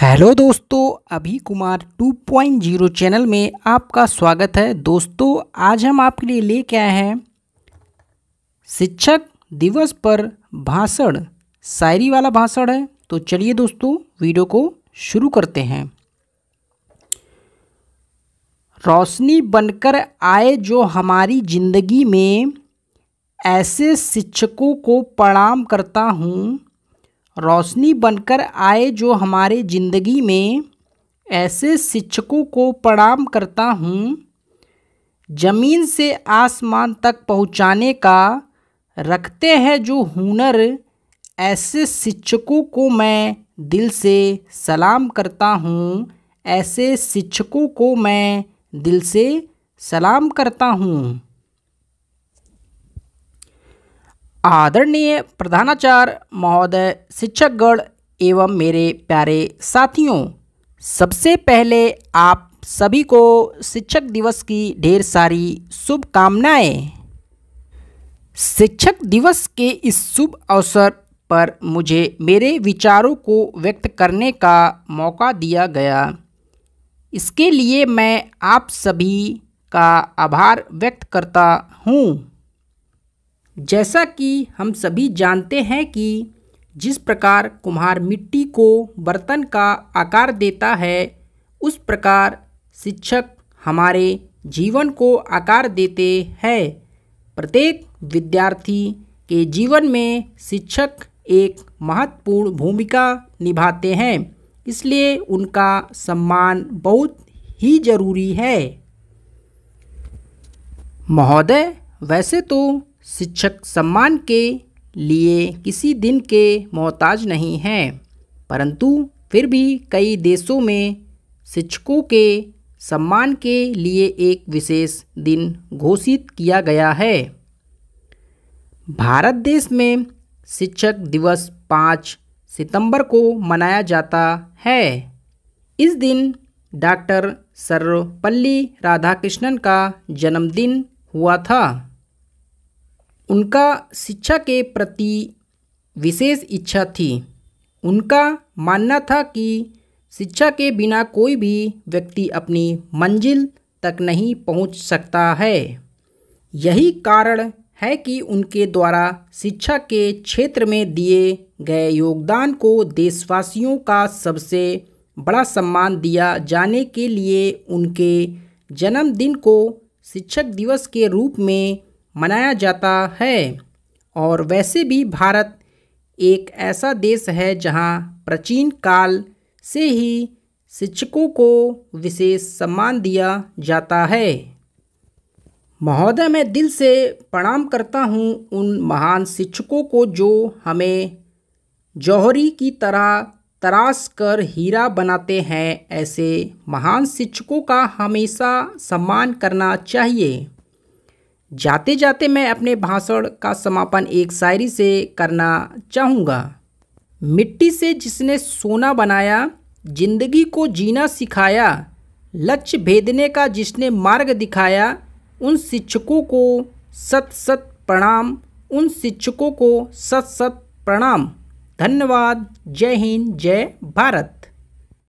hello दोस्तों अभी Kumar 2.0 channel में आपका स्वागत है दोस्तों आज हम आपके लिए लेके आए हैं शिक्षक दिवस पर भाषण शायरी वाला भाषण है तो चलिए दोस्तों वीडियो को शुरू करते हैं रोशनी बनकर आए जो हमारी ज़िंदगी में ऐसे शिक्षकों को प्रणाम करता हूँ रोशनी बनकर आए जो हमारे ज़िंदगी में ऐसे शिक्षकों को प्रणाम करता हूँ ज़मीन से आसमान तक पहुँचाने का रखते हैं जो हुनर ऐसे शिक्षकों को मैं दिल से सलाम करता हूँ ऐसे शिक्षकों को मैं दिल से सलाम करता हूँ आदरणीय प्रधानाचार्य महोदय शिक्षकगण एवं मेरे प्यारे साथियों सबसे पहले आप सभी को शिक्षक दिवस की ढेर सारी शुभकामनाएं शिक्षक दिवस के इस शुभ अवसर पर मुझे मेरे विचारों को व्यक्त करने का मौका दिया गया इसके लिए मैं आप सभी का आभार व्यक्त करता हूँ जैसा कि हम सभी जानते हैं कि जिस प्रकार कुम्हार मिट्टी को बर्तन का आकार देता है उस प्रकार शिक्षक हमारे जीवन को आकार देते हैं प्रत्येक विद्यार्थी के जीवन में शिक्षक एक महत्वपूर्ण भूमिका निभाते हैं इसलिए उनका सम्मान बहुत ही ज़रूरी है महोदय वैसे तो शिक्षक सम्मान के लिए किसी दिन के मोहताज नहीं हैं परंतु फिर भी कई देशों में शिक्षकों के सम्मान के लिए एक विशेष दिन घोषित किया गया है भारत देश में शिक्षक दिवस पाँच सितंबर को मनाया जाता है इस दिन डॉक्टर सर्वपल्ली राधाकृष्णन का जन्मदिन हुआ था उनका शिक्षा के प्रति विशेष इच्छा थी उनका मानना था कि शिक्षा के बिना कोई भी व्यक्ति अपनी मंजिल तक नहीं पहुंच सकता है यही कारण है कि उनके द्वारा शिक्षा के क्षेत्र में दिए गए योगदान को देशवासियों का सबसे बड़ा सम्मान दिया जाने के लिए उनके जन्मदिन को शिक्षक दिवस के रूप में मनाया जाता है और वैसे भी भारत एक ऐसा देश है जहाँ प्राचीन काल से ही शिक्षकों को विशेष सम्मान दिया जाता है महोदय मैं दिल से प्रणाम करता हूँ उन महान शिक्षकों को जो हमें जौहरी की तरह तराश कर हीरा बनाते हैं ऐसे महान शिक्षकों का हमेशा सम्मान करना चाहिए जाते जाते मैं अपने भाषण का समापन एक शायरी से करना चाहूँगा मिट्टी से जिसने सोना बनाया जिंदगी को जीना सिखाया लक्ष्य भेदने का जिसने मार्ग दिखाया उन शिक्षकों को सत सत प्रणाम उन शिक्षकों को सत सत प्रणाम धन्यवाद जय हिंद जय भारत